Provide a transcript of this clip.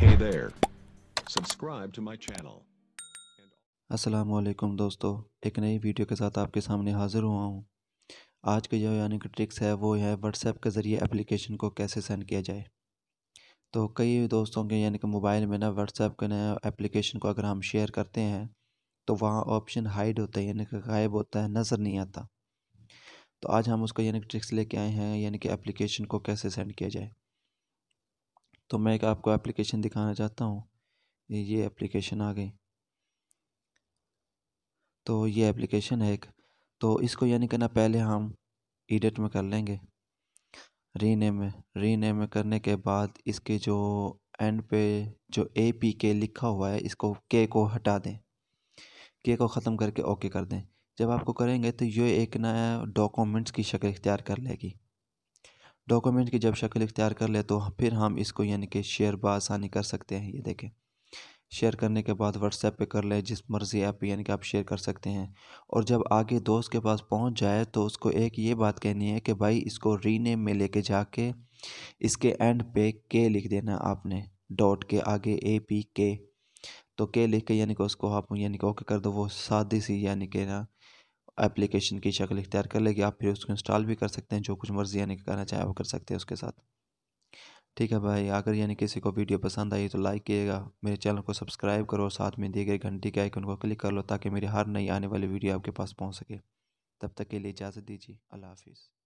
Hey there. Subscribe to my channel. Aslam दोस्तों एक नई वीडियो के साथ आपके सामने हाज़िर हुआ हूँ आज के जो यानी कि ट्रिक्स है वो है व्हाट्सएप के ज़रिए एप्लीकेशन को कैसे सेंड किया जाए तो कई दोस्तों के यानी कि मोबाइल में ना व्हाट्सएप के नए एप्लीकेशन को अगर हम शेयर करते हैं तो वहाँ ऑप्शन हाइड होता है यानी कि गायब होता है नज़र नहीं आता तो आज हम उसको यानी कि ट्रिक्स लेके आए हैं यानी कि एप्लीकेशन को कैसे सेंड किया जाए तो मैं एक आपको एप्लीकेशन दिखाना चाहता हूँ ये एप्लीकेशन आ गई तो ये एप्लीकेशन है एक तो इसको यानी करना पहले हम एडिट में कर लेंगे रीनेम में रीनेम में करने के बाद इसके जो एंड पे जो ए पी के लिखा हुआ है इसको के को हटा दें के को ख़त्म करके ओके कर दें जब आपको करेंगे तो ये एक नया डॉक्यूमेंट्स की शक्ल इख्तियार कर लेगी डॉक्यूमेंट की जब शक्ल इख्तियार कर ले तो फिर हम इसको यानी कि शेयर बसानी कर सकते हैं ये देखें शेयर करने के बाद व्हाट्सएप पे कर ले जिस मर्ज़ी ऐप यानी कि आप शेयर कर सकते हैं और जब आगे दोस्त के पास पहुंच जाए तो उसको एक ये बात कहनी है कि भाई इसको रीनेम में लेके जाके इसके एंड पे के लिख देना आपने डॉट के आगे ए पी के तो के लिख के यानी कि उसको आप यानी कि ओके कर दो वो सादी सी यानी कि ना एप्लीकेशन की शक्ल इख्तियार कर लेगी आप फिर उसको इंस्टॉल भी कर सकते हैं जो कुछ मर्जी यानी करना चाहें वो कर सकते हैं उसके साथ ठीक है भाई अगर यानी किसी को वीडियो पसंद आई तो लाइक किएगा मेरे चैनल को सब्सक्राइब करो और साथ में दिए गए घंटी के आइकन को क्लिक कर लो ताकि मेरी हर नई आने वाली वीडियो आपके पास पहुँच सके तब तक के लिए इजाज़त दीजिए अल्लाह हाफिज़